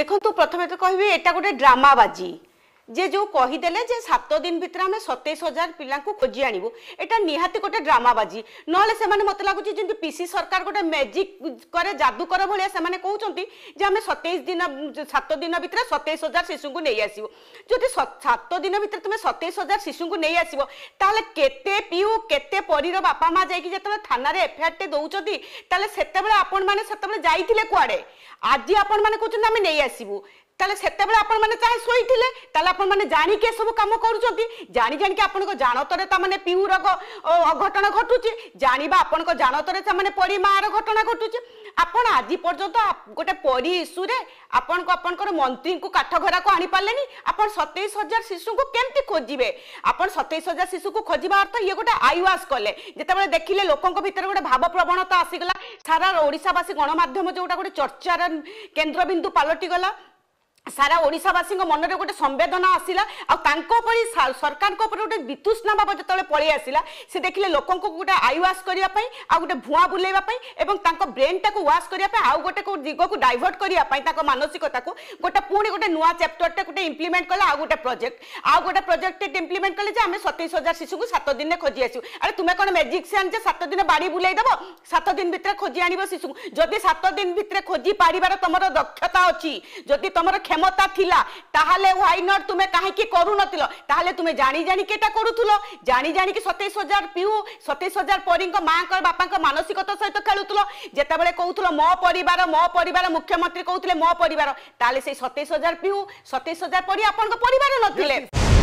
দেখন্তু প্রথমে তো কহিবি এটা গোটে ড্রামাবাজি যে যে কহিদেলে যে সাত দিন ভিতরে আমি সতেইশ হাজার পিলা খোঁজি আনবু এটা নিহতি গোটে ড্রামাবাজি নহলে সে মতো লাগুচি যেমন পিসি সরকার গোটে ম্যাজিক করে জাদু করে ভাল সে কৌন যে আমি সতেইশ দিন সাত দিন ভিতরে সতেইশ হাজার শিশু নিয়ে আসবু যদি সাত দিন ভিতরে তুমি সতেইশ হাজার শিশু নিয়ে আসব তাহলে কেতে পিউ কেতে পরীর বাপা মা যাই যেত থানার এফআইআরটে দৌঁচ তাহলে সেতবে আপন মানে সেতবে যাই কুয়াড়ে আজ আপন মানে কৌন আমি নিয়ে আসবু তাহলে সেতবে আপনার চাহে শোলে তাহলে আপনার জাণিকি এসব কাম করছেন জাঁ জাণিকি আপনার জাণতরে তাহলে পিউ রোগ অঘটন ঘটুচি জাঁয়া আপনার জাণতরে সে পরী মার ঘটনা ঘটুচি আপনার আজ পর্যন্ত গোটে পরী ইস্যুরে আপনার আপনার মন্ত্রী কাঠঘরাকে আনিপারে আপনার সতেইশ হাজার শিশুকে কেমতি খোঁজবে আপনার সতেইশ হাজার শিশুকে খোঁজবা অর্থ ইয়ে গোটে আইওয়াস কলে যেতবে দেখলে লোক ভিতরে গোটে ভাব প্রবণতা আসিগলা সারা ওড়শাবাসী গণমাধ্যম যেটা গোটে চর্চার কেন্দ্রবিন্দু পালটি গলা সারা ওড়িশাবাসী মনরে গোটে সম্বেদনা আসিলা আপরি সরকার উপরে গোটে বিতুষ্ণা ভাব যেত পড়ে আসিলা সে দেখলে লোক গোটে আই ওয়াশ করা আগে ভুয়া বুলাইবা এবং তাঁর ব্রেনটা ওয়াশ করা আউ গোটে দিগক ডাইভর্ট করা তাঁর মানসিকতা গোটে পুঁ গোটে নয় চ্যাপ্টরটা গোটে ইমপ্লিমেন্ট কলে আউ গোটে প্রোজেক্ট আউ গোটে প্রোজেক্ট ইমপ্লিমেন্ট কলে যে আমি সতেইশ হাজার শিশুকে সাত দিনে খোঁজি আসু আরে তুমি কোণ ম্যাজিকসিয়ান যে সাত দিনে বাড়ি বুলাই দেব সাত দিন ভিতরে খোঁজি আনব শিশু যদি সাত দিন ভিতরে খোঁজি পারিবার তোমার দক্ষতা অছি যদি তোমার କ୍ଷମତା ଥିଲା ତାହେଲେ ହ୍ୱାଇ ନଟ୍ ତୁମେ କାହିଁକି କରୁନଥିଲ ତାହେଲେ ତୁମେ ଜାଣି ଜାଣିକି ଏଟା କରୁଥିଲ ଜାଣି ଜାଣିକି ସତେଇଶ ହଜାର ପିଉ ସତେଇଶ ହଜାର ପରୀଙ୍କ ମାଆଙ୍କର ବାପାଙ୍କ ମାନସିକତା ସହିତ ଖେଳୁଥିଲ ଯେତେବେଳେ କହୁଥିଲ ମୋ ପରିବାର ମୋ ପରିବାର ମୁଖ୍ୟମନ୍ତ୍ରୀ କହୁଥିଲେ ମୋ ପରିବାର ତାହେଲେ ସେଇ ସତେଇଶ ହଜାର ପିଉ ସତେଇଶ ହଜାର ପରି ଆପଣଙ୍କ ପରିବାର ନଥିଲେ